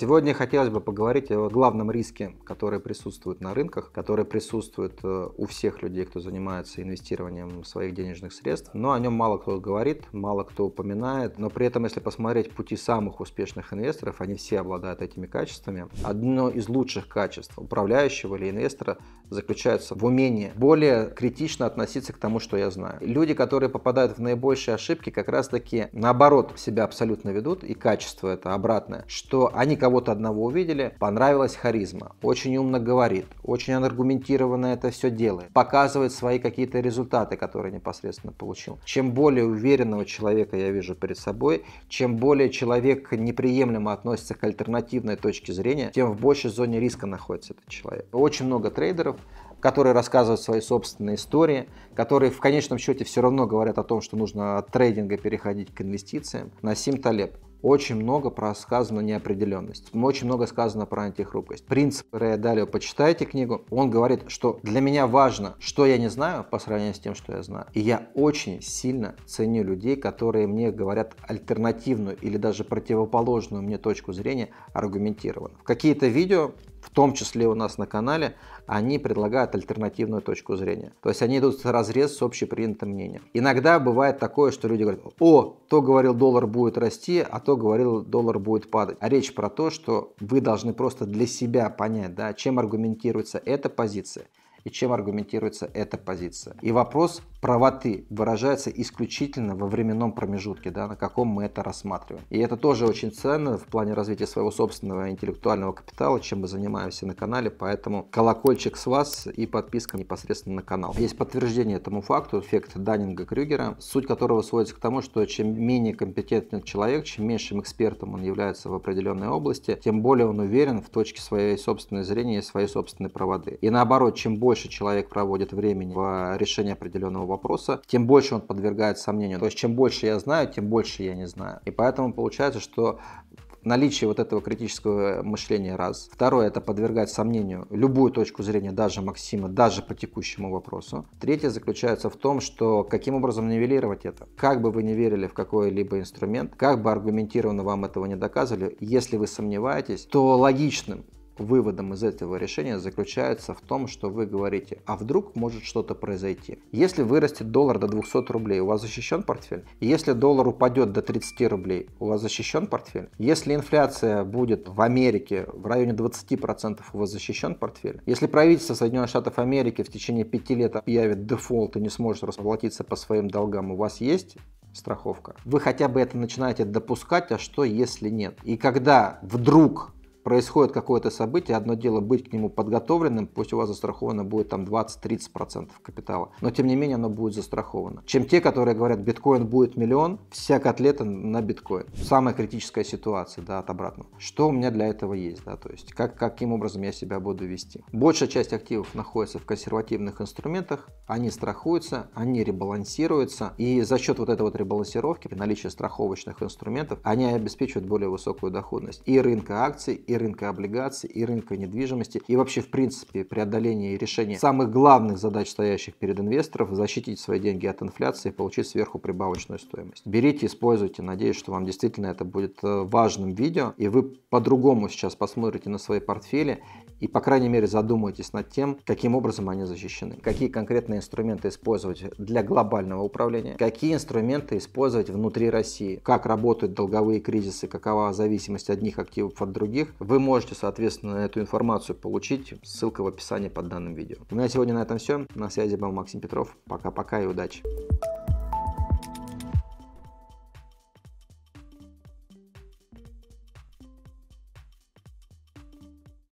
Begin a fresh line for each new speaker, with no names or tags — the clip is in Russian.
Сегодня хотелось бы поговорить о главном риске, который присутствует на рынках, который присутствует э, у всех людей, кто занимается инвестированием своих денежных средств, но о нем мало кто говорит, мало кто упоминает, но при этом, если посмотреть пути самых успешных инвесторов, они все обладают этими качествами. Одно из лучших качеств управляющего или инвестора заключается в умении более критично относиться к тому, что я знаю. Люди, которые попадают в наибольшие ошибки, как раз таки наоборот себя абсолютно ведут, и качество это обратное, что они кого кого-то одного увидели, понравилась харизма, очень умно говорит, очень аргументированно это все делает, показывает свои какие-то результаты, которые непосредственно получил. Чем более уверенного человека я вижу перед собой, чем более человек неприемлемо относится к альтернативной точке зрения, тем в большей зоне риска находится этот человек. Очень много трейдеров, которые рассказывают свои собственные истории, которые в конечном счете все равно говорят о том, что нужно от трейдинга переходить к инвестициям. Насим Талеб очень много про сказано неопределенность, очень много сказано про антихрупкость. Принцип Рэя Далио, почитайте книгу, он говорит, что для меня важно, что я не знаю по сравнению с тем, что я знаю. И я очень сильно ценю людей, которые мне говорят альтернативную или даже противоположную мне точку зрения аргументированно. В какие-то видео в том числе у нас на канале, они предлагают альтернативную точку зрения. То есть они идут в разрез с общепринятым мнением. Иногда бывает такое, что люди говорят, о, то говорил доллар будет расти, а то говорил доллар будет падать. А речь про то, что вы должны просто для себя понять, да, чем аргументируется эта позиция и чем аргументируется эта позиция. И вопрос правоты выражается исключительно во временном промежутке, да, на каком мы это рассматриваем. И это тоже очень ценно в плане развития своего собственного интеллектуального капитала, чем мы занимаемся на канале, поэтому колокольчик с вас и подписка непосредственно на канал. Есть подтверждение этому факту, эффект Даннинга-Крюгера, суть которого сводится к тому, что чем менее компетентен человек, чем меньшим экспертом он является в определенной области, тем более он уверен в точке своей собственной зрения и своей собственной правоты. И наоборот, чем больше человек проводит времени в решении определенного вопроса, тем больше он подвергает сомнению. То есть чем больше я знаю, тем больше я не знаю. И поэтому получается, что наличие вот этого критического мышления раз. Второе – это подвергать сомнению любую точку зрения, даже Максима, даже по текущему вопросу. Третье заключается в том, что каким образом нивелировать это. Как бы вы не верили в какой-либо инструмент, как бы аргументированно вам этого не доказывали, если вы сомневаетесь, то логичным выводом из этого решения заключается в том, что вы говорите, а вдруг может что-то произойти. Если вырастет доллар до 200 рублей, у вас защищен портфель? Если доллар упадет до 30 рублей, у вас защищен портфель? Если инфляция будет в Америке в районе 20%, у вас защищен портфель? Если правительство Соединенных Штатов Америки в течение 5 лет объявит дефолт и не сможет расплатиться по своим долгам, у вас есть страховка? Вы хотя бы это начинаете допускать, а что если нет? И когда вдруг происходит какое-то событие, одно дело быть к нему подготовленным, пусть у вас застраховано будет там 20-30% капитала, но тем не менее оно будет застраховано. Чем те, которые говорят, биткоин будет миллион, вся котлета на биткоин. Самая критическая ситуация, да, от обратного. Что у меня для этого есть, да, то есть как, каким образом я себя буду вести. Большая часть активов находится в консервативных инструментах, они страхуются, они ребалансируются, и за счет вот этой вот ребалансировки, наличия страховочных инструментов, они обеспечивают более высокую доходность и рынка акций, и рынка облигаций, и рынка недвижимости, и вообще, в принципе, преодоление и решение самых главных задач, стоящих перед инвесторов, защитить свои деньги от инфляции и получить сверху прибавочную стоимость. Берите, используйте, надеюсь, что вам действительно это будет э, важным видео, и вы по-другому сейчас посмотрите на свои портфели и, по крайней мере, задумайтесь над тем, каким образом они защищены, какие конкретные инструменты использовать для глобального управления, какие инструменты использовать внутри России, как работают долговые кризисы, какова зависимость одних активов от других, вы можете, соответственно, эту информацию получить. Ссылка в описании под данным видео. У меня сегодня на этом все. На связи был Максим Петров. Пока-пока и удачи!